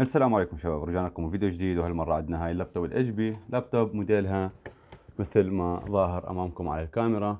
السلام عليكم شباب رجعنا لكم فيديو جديد وهالمره عندنا هاي اللابتوب الاتش بي لابتوب موديلها مثل ما ظاهر امامكم على الكاميرا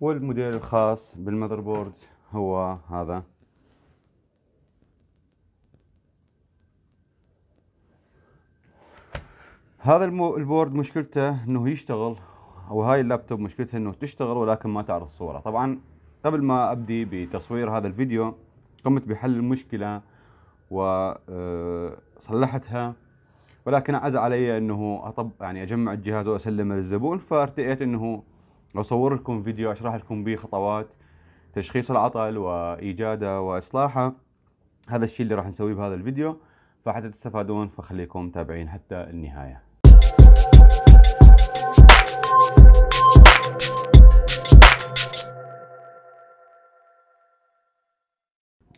والموديل الخاص بالمذر بورد هو هذا هذا البورد مشكلته انه يشتغل او هاي اللابتوب مشكلتها انه تشتغل ولكن ما تعرض صوره طبعا قبل ما أبدي بتصوير هذا الفيديو قمت بحل المشكلة وصلحتها ولكن عز علي انه أطب يعني اجمع الجهاز واسلمه للزبون فارتئيت انه اصور لكم فيديو اشرح لكم به خطوات تشخيص العطل وايجاده واصلاحه هذا الشيء اللي راح نسويه بهذا الفيديو فحتى تستفادون فخليكم متابعين حتى النهايه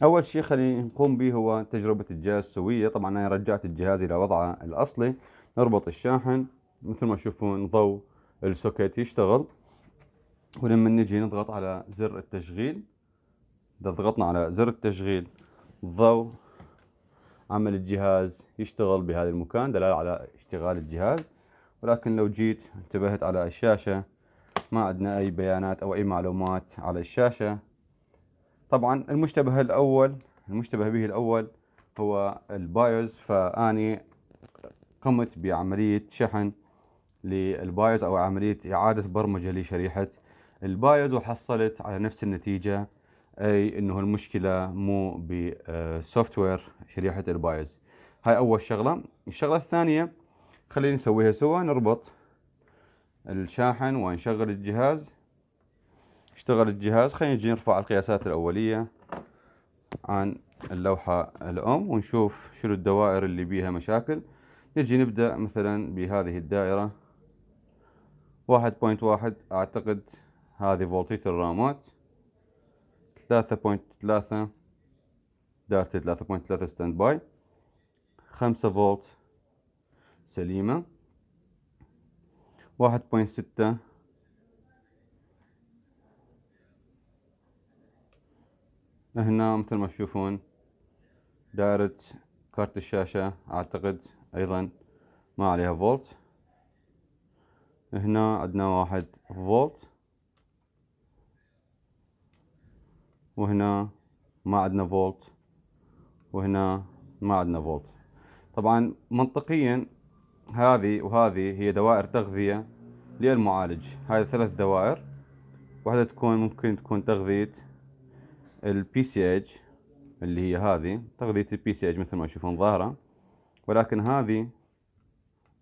اول شيء خلينا نقوم به هو تجربه الجهاز سويه طبعا انا رجعت الجهاز الى وضعه الاصلي نربط الشاحن مثل ما تشوفون ضوء السوكيت يشتغل ولما نجي نضغط على زر التشغيل اذا ضغطنا على زر التشغيل الضوء عمل الجهاز يشتغل بهذا المكان دلالة على اشتغال الجهاز ولكن لو جيت انتبهت على الشاشة ما عندنا اي بيانات او اي معلومات على الشاشة طبعا المشتبه الاول المشتبه به الاول هو البايوز فاني قمت بعمليه شحن للبايوز او عمليه اعاده برمجه لشريحه البايوز وحصلت على نفس النتيجه اي انه المشكله مو بسوفت وير شريحه البايوز هاي اول شغله الشغله الثانيه خلينا نسويها سوا نربط الشاحن ونشغل الجهاز اشتغل الجهاز خلينا نجي نرفع القياسات الأولية عن اللوحة الأم ونشوف شنو الدوائر اللي بيها مشاكل نجي نبدأ مثلا بهذه الدائرة واحد بوينت واحد أعتقد هذه فولتية الرامات ثلاثة بوينت ثلاثة دائرة ثلاثة بوينت ثلاثة ستاند باي خمسة فولت سليمة واحد بوينت ستة هنا مثل ما تشوفون دائرة كارت الشاشة اعتقد ايضا ما عليها فولت هنا عندنا واحد فولت وهنا ما عندنا فولت وهنا ما عندنا فولت طبعا منطقيا هذه وهذه هي دوائر تغذية للمعالج هاي ثلاث دوائر واحدة تكون ممكن تكون تغذية البي سي اتش اللي هي هذه تغذية البي سي اتش مثل ما تشوفون ظاهرة ولكن هذه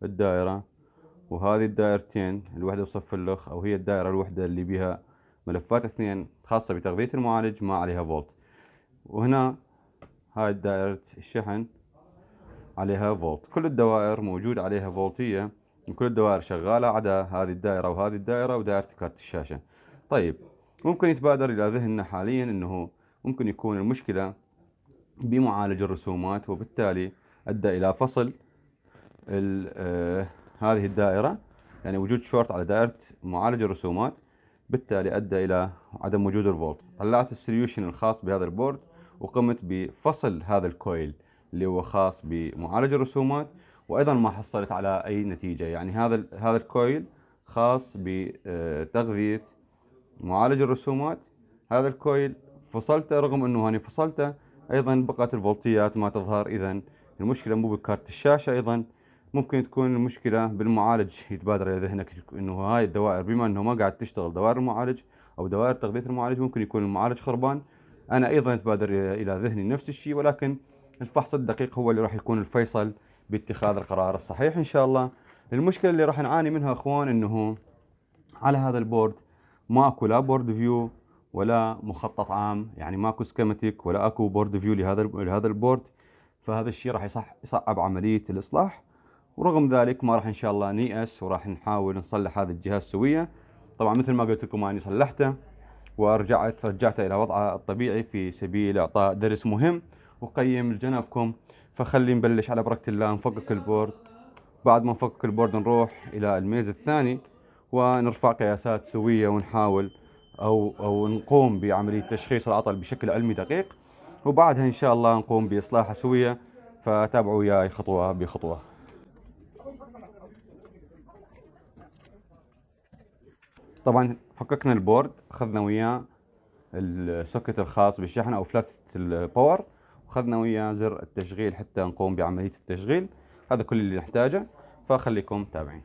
الدائرة وهذه الدائرتين الوحدة بصف اللخ أو هي الدائرة الوحدة اللي بها ملفات اثنين خاصة بتغذية المعالج ما عليها فولت وهنا هاي دائرة الشحن عليها فولت كل الدوائر موجود عليها فولتية وكل الدوائر شغالة عدا هذه الدائرة وهذه الدائرة ودائرة كارت الشاشة طيب ممكن يتبادر إلى ذهننا حاليا أنه ممكن يكون المشكلة بمعالج الرسومات وبالتالي أدى إلى فصل آه، هذه الدائرة يعني وجود شورت على دائرة معالج الرسومات بالتالي أدى إلى عدم وجود الفولت طلعت السوليوشن الخاص بهذا البورد وقمت بفصل هذا الكويل اللي هو خاص بمعالج الرسومات وايضا ما حصلت على اي نتيجه يعني هذا هذا الكويل خاص بتغذيه معالج الرسومات هذا الكويل فصلته رغم انه هني فصلته ايضا بقت الفولتيات ما تظهر اذا المشكله مو بكارت الشاشه ايضا ممكن تكون المشكله بالمعالج يتبادر الى ذهنك انه هاي الدوائر بما انه ما قاعد تشتغل دوائر المعالج او دوائر تغذيه المعالج ممكن يكون المعالج خربان انا ايضا يتبادر الى ذهني نفس الشيء ولكن الفحص الدقيق هو اللي راح يكون الفيصل باتخاذ القرار الصحيح ان شاء الله المشكله اللي راح نعاني منها اخوان انه على هذا البورد ماكو لا بورد فيو ولا مخطط عام يعني ماكو سكيماتيك ولا اكو بورد فيو لهذا لهذا البورد فهذا الشيء راح يصعب عمليه الاصلاح ورغم ذلك ما راح ان شاء الله نيأس وراح نحاول نصلح هذا الجهاز سويا طبعا مثل ما قلت لكم انا صلحته ورجعت رجعته الى وضعه الطبيعي في سبيل اعطاء درس مهم وقيم لجنبكم فخلي نبلش على بركه الله نفكك البورد بعد ما نفكك البورد نروح الى الميز الثاني ونرفع قياسات سويه ونحاول او او نقوم بعمليه تشخيص العطل بشكل علمي دقيق وبعدها ان شاء الله نقوم باصلاحها سويه فتابعوا وياي خطوه بخطوه طبعا فككنا البورد اخذنا وياه السوكت الخاص بالشحن او فلاتة الباور وخذنا وياه زر التشغيل حتى نقوم بعمليه التشغيل هذا كل اللي نحتاجه فخليكم تابعين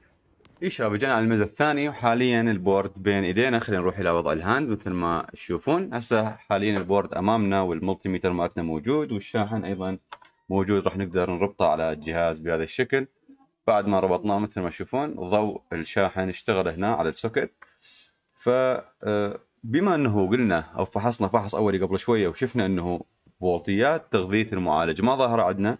شباب جينا على الميزة الثاني وحاليا البورد بين ايدينا خلينا نروح الى وضع الهاند مثل ما تشوفون هسه حاليا البورد امامنا والملتي ميتر مالتنا موجود والشاحن ايضا موجود راح نقدر نربطه على الجهاز بهذا الشكل بعد ما ربطناه مثل ما تشوفون ضوء الشاحن اشتغل هنا على السوكت ف آه، بما انه قلنا او فحصنا فحص اولي قبل شويه وشفنا انه فولتيات تغذيه المعالج ما ظاهره عندنا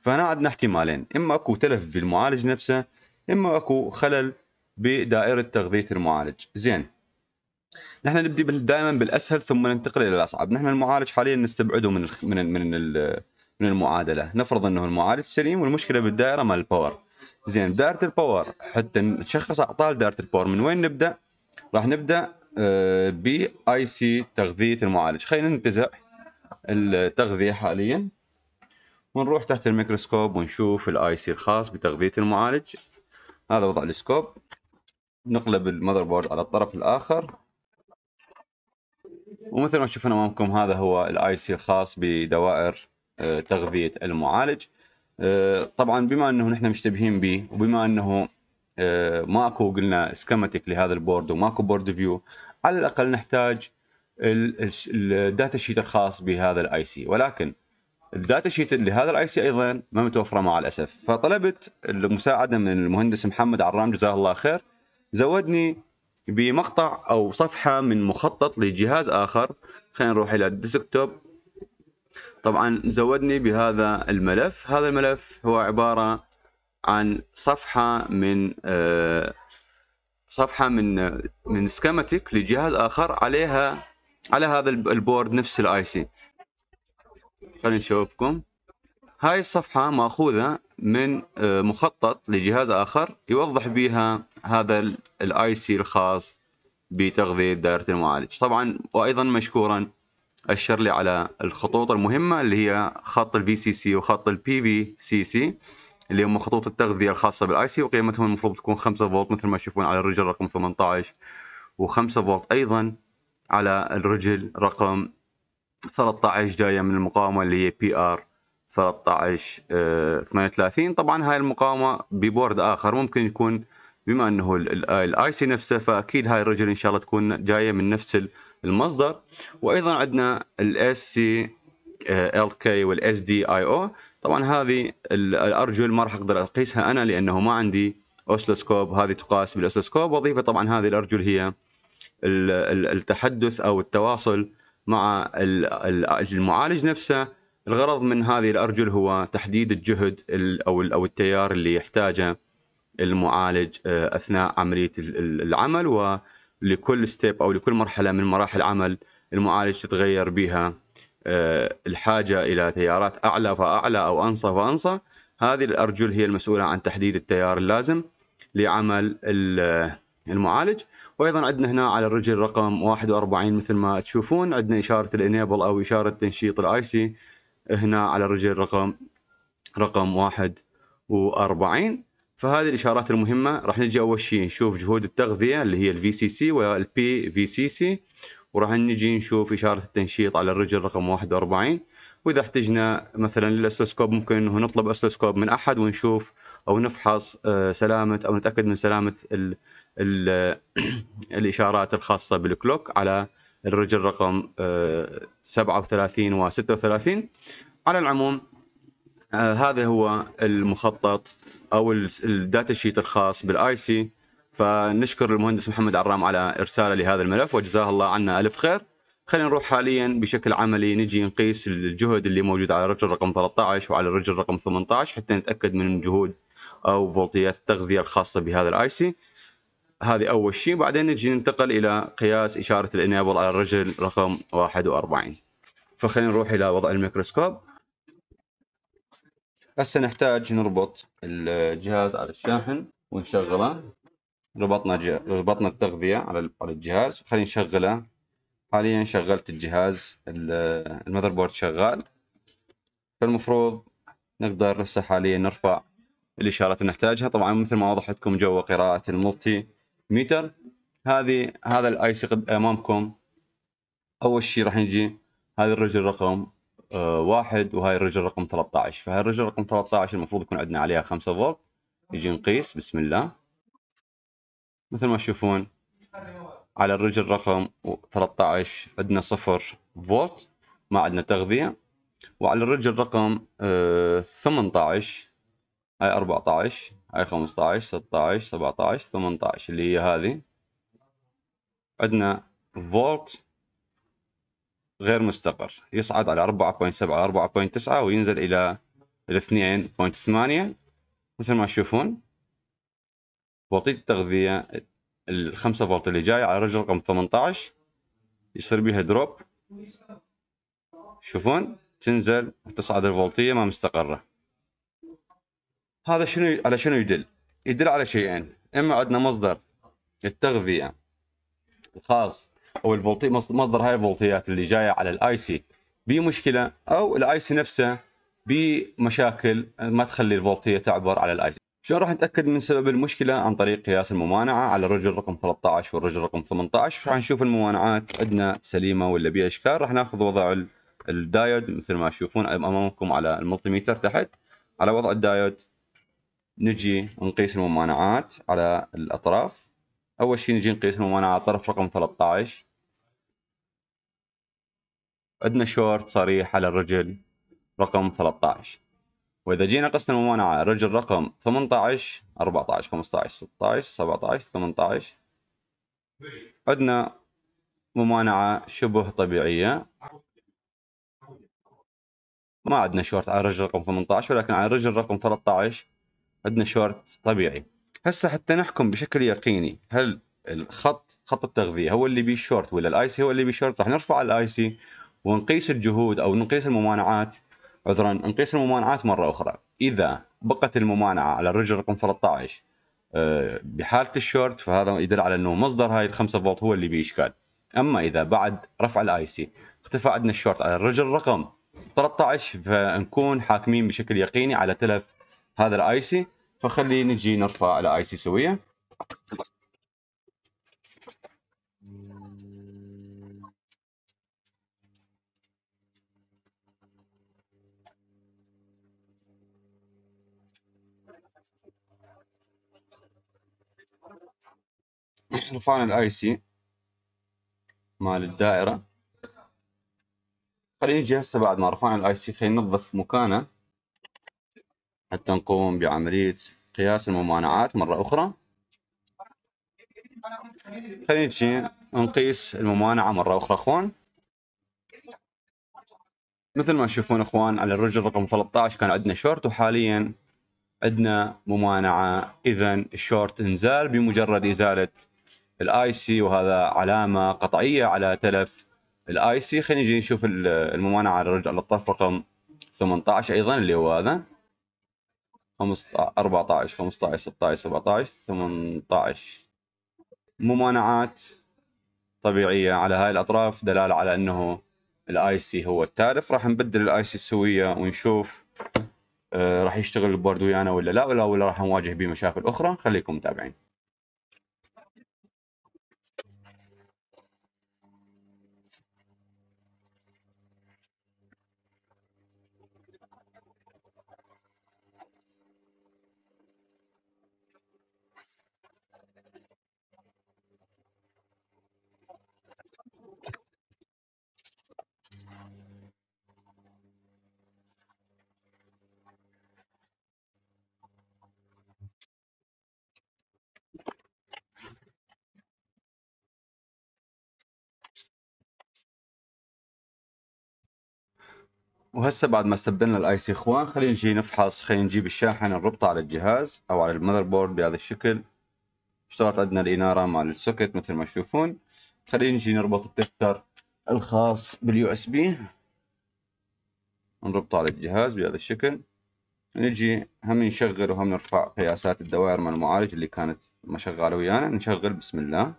فهنا عندنا احتمالين اما اكو تلف في المعالج نفسه اما اكو خلل بدائره تغذيه المعالج زين نحن نبدي دائما بالاسهل ثم ننتقل الى الاصعب نحن المعالج حاليا نستبعده من من من من المعادله نفرض انه المعالج سليم والمشكله بالدائره مال الباور زين دائره الباور حتى نشخص اعطال دائره الباور من وين نبدا راح نبدا آه، باي سي تغذيه المعالج خلينا ننتزع التغذيه حاليا ونروح تحت الميكروسكوب ونشوف الاي سي الخاص بتغذيه المعالج هذا وضع السكوب نقلب المذر بورد على الطرف الآخر ومثل ما تشوفون أمامكم هذا هو الاي سي الخاص بدوائر آه، تغذية المعالج آه، طبعا بما أنه نحن مشتبهين به وبما أنه آه، ماكو قلنا سكيماتيك لهذا البورد وماكو بورد فيو على الأقل نحتاج الداتا شيت الخاص بهذا الاي سي ولكن الداتا شيت لهذا الاي سي ايضا ما متوفره مع الاسف فطلبت المساعده من المهندس محمد عرام جزاه الله خير زودني بمقطع او صفحه من مخطط لجهاز اخر خلينا نروح الى الديسكتوب طبعا زودني بهذا الملف هذا الملف هو عباره عن صفحه من آه، صفحه من آه، من سكيماتيك لجهاز اخر عليها على هذا البورد نفس الاي سي خلينا نشوفكم هاي الصفحة مأخوذة من آه، مخطط لجهاز آخر يوضح بها هذا الاي سي الخاص بتغذية دائرة المعالج طبعا وأيضا مشكورا أشر لي على الخطوط المهمة اللي هي خط الفي سي سي وخط البي في سي سي اللي هم خطوط التغذية الخاصة بالاي سي وقيمتهم المفروض تكون 5 فولت مثل ما تشوفون على الرجل رقم 18 و5 فولت أيضا على الرجل رقم 13 جايه من المقاومه اللي هي بي ار 13 38 طبعا هاي المقاومه ببورد اخر ممكن يكون بما انه الاي سي آه، نفسه فاكيد هاي الرجل ان شاء الله تكون جايه من نفس المصدر وايضا عندنا الاس سي ال كي والاس دي اي او طبعا هذه الارجل ما راح اقدر اقيسها انا لانه ما عندي اوسلوسكوب هذه تقاس بالاوسلوسكوب وظيفه طبعا هذه الارجل هي التحدث او التواصل مع المعالج نفسه الغرض من هذه الارجل هو تحديد الجهد او او التيار اللي يحتاجه المعالج آه، اثناء عمليه العمل ولكل ستيب او لكل مرحله من مراحل العمل المعالج تتغير بها آه، الحاجه الى تيارات اعلى فاعلى او انصى فانصى هذه الارجل هي المسؤوله عن تحديد التيار اللازم لعمل المعالج وايضا عندنا هنا على الرجل رقم 41 مثل ما تشوفون عندنا اشاره الانيبل او اشاره تنشيط الاي سي هنا على الرجل رقم رقم 41 فهذه الاشارات المهمه راح نجي اول شيء نشوف جهود التغذيه اللي هي الفي سي سي والبي في سي سي وراح نجي نشوف اشاره التنشيط على الرجل رقم 41 واذا احتجنا مثلا للاسلوسكوب ممكن انه نطلب اسلوسكوب من احد ونشوف او نفحص آه، سلامه او نتاكد من سلامه الاشارات الخاصه بالكلوك على الرجل رقم 37 و 36 على العموم آه، هذا هو المخطط او الداتا شيت الخاص بالاي سي فنشكر المهندس محمد عرام على ارساله لهذا الملف وجزاه الله عنا الف خير خلينا نروح حاليا بشكل عملي نجي نقيس الجهد اللي موجود على الرجل رقم 13 وعلى الرجل رقم 18 حتى نتاكد من جهود او فولتيات التغذيه الخاصه بهذا الاي سي هذه أول شيء بعدين نجي ننتقل إلى قياس إشارة الإنيبل على الرجل رقم 41 فخلينا نروح إلى وضع الميكروسكوب هسه نحتاج نربط الجهاز على الشاحن ونشغله ربطنا ج... ربطنا التغذية على الجهاز خلينا نشغله حاليا شغلت الجهاز المذر بورد شغال فالمفروض نقدر هسه حاليا نرفع الإشارات اللي نحتاجها طبعا مثل ما وضحت لكم جوا قراءة الملتي متر هذه هذا الايسي قد امامكم اول شيء راح نجي هذه الرجل رقم آه، واحد وهاي الرجل رقم 13 فهاي الرجل رقم 13 المفروض يكون عندنا عليها 5 فولت نجي نقيس بسم الله مثل ما تشوفون على الرجل رقم 13 عندنا 0 فولت ما عندنا تغذية وعلى الرجل رقم 18 آه، هاي 14 هاي 15 16 17 18 اللي هي هذه عندنا فولت غير مستقر يصعد على 4.7 بوينت 4.9 وينزل الى بوينت 2.8 مثل ما تشوفون فولتية التغذية ال 5 فولت اللي جاي على رجل رقم 18 يصير بيها دروب شوفون تنزل وتصعد الفولتية ما مستقرة هذا شنو على شنو يدل؟ يدل على شيئين اما عندنا مصدر التغذيه الخاص او الفولتي مصدر هاي الفولتيات اللي جايه على الاي سي بمشكله او الاي سي نفسه بمشاكل ما تخلي الفولتيه تعبر على الاي سي. شلون راح نتاكد من سبب المشكله عن طريق قياس الممانعه على الرجل رقم 13 والرجل رقم 18 راح نشوف الممانعات عندنا سليمه ولا بها اشكال راح ناخذ وضع الدايود مثل ما تشوفون امامكم على الملتيميتر تحت على وضع الدايود نجي نقيس الممانعات على الأطراف أول شيء نجي نقيس الممانعة على الطرف رقم 13 عندنا شورت صريح على الرجل رقم 13 وإذا جينا قسنا الممانعة على الرجل رقم 18 14 15 16 17 18 عندنا ممانعة شبه طبيعية ما عندنا شورت على الرجل رقم 18 ولكن على الرجل رقم 13 عندنا شورت طبيعي هسه حتى نحكم بشكل يقيني هل الخط خط التغذيه هو اللي بيه شورت ولا سي هو اللي بيه شورت راح نرفع الاي سي ونقيس الجهود او نقيس الممانعات عذرا نقيس الممانعات مره اخرى اذا بقت الممانعه على الرجل رقم 13 آه، بحاله الشورت فهذا يدل على انه مصدر هاي ال 5 فولت هو اللي بيه اشكال اما اذا بعد رفع الاي سي اختفى عندنا الشورت على الرجل رقم 13 فنكون حاكمين بشكل يقيني على تلف هذا الاي سي فخلي نجي نرفع اي سي سويه رفعنا الاي سي مال الدائره خلينا نجي هسه بعد ما رفعنا الاي سي خلينا ننظف مكانه حتى نقوم بعملية قياس الممانعات مرة أخرى خلينا نجي نقيس الممانعة مرة أخرى أخوان مثل ما تشوفون أخوان على الرجل رقم 13 كان عندنا شورت وحاليا عندنا ممانعة إذا الشورت انزال بمجرد إزالة الاي سي وهذا علامة قطعية على تلف الاي سي خلينا نجي نشوف الممانعة على الرجل على الطرف رقم 18 أيضا اللي هو هذا 14 15 16 17 18 ممانعات طبيعيه على هاي الاطراف دلاله على انه الاي سي هو التالف راح نبدل الاي سي السويه ونشوف آه، راح يشتغل البورد ويانا ولا لا ولا, ولا راح نواجه به مشاكل اخرى خليكم متابعين وهسه بعد ما استبدلنا الاي سي اخوان خلينا نجي نفحص خلينا نجيب الشاحن نربطه على الجهاز او على المذر بورد بهذا الشكل اشتغلت عندنا الاناره مال السوكت مثل ما تشوفون خلينا نجي نربط التستر الخاص باليو اس بي نربطه على الجهاز بهذا الشكل نجي هم نشغل وهم نرفع قياسات الدوائر مال المعالج اللي كانت شغاله ويانا نشغل بسم الله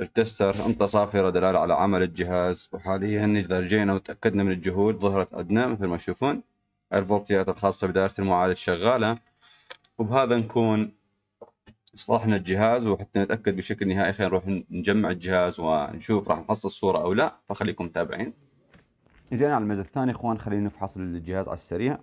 التستر انطى صافرة دلالة على عمل الجهاز وحاليا إذا رجينا وتأكدنا من الجهود ظهرت عندنا مثل ما تشوفون الفولتيات الخاصة بدائرة المعالج شغالة وبهذا نكون اصلحنا الجهاز وحتى نتأكد بشكل نهائي خلينا نروح نجمع الجهاز ونشوف راح نحصل الصورة أو لا فخليكم متابعين. جينا على المجال الثاني إخوان خلينا نفحص الجهاز على السريع.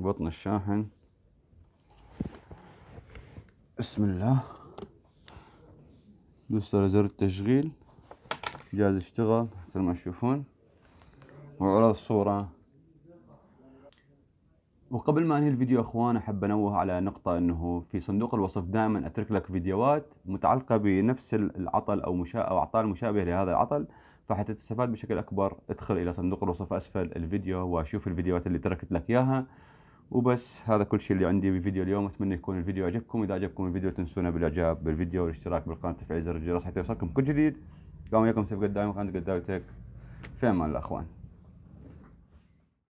بطن الشاحن بسم الله دوست على زر التشغيل جاهز اشتغل مثل ما تشوفون وعرض صورة وقبل ما انهي الفيديو اخوان احب انوه على نقطة انه في صندوق الوصف دائما اترك لك فيديوهات متعلقة بنفس العطل او مشا... او اعطال مشابهة لهذا العطل فحتى تستفاد بشكل اكبر ادخل الى صندوق الوصف اسفل الفيديو وشوف الفيديوهات اللي تركت لك اياها وبس هذا كل شيء اللي عندي بفيديو اليوم اتمنى يكون الفيديو عجبكم اذا عجبكم الفيديو تنسونا بالاعجاب بالفيديو والاشتراك بالقناه تفعيل زر الجرس حتى يوصلكم كل جديد قام وياكم سيف قدامي قناه قدامي تك في امان الاخوان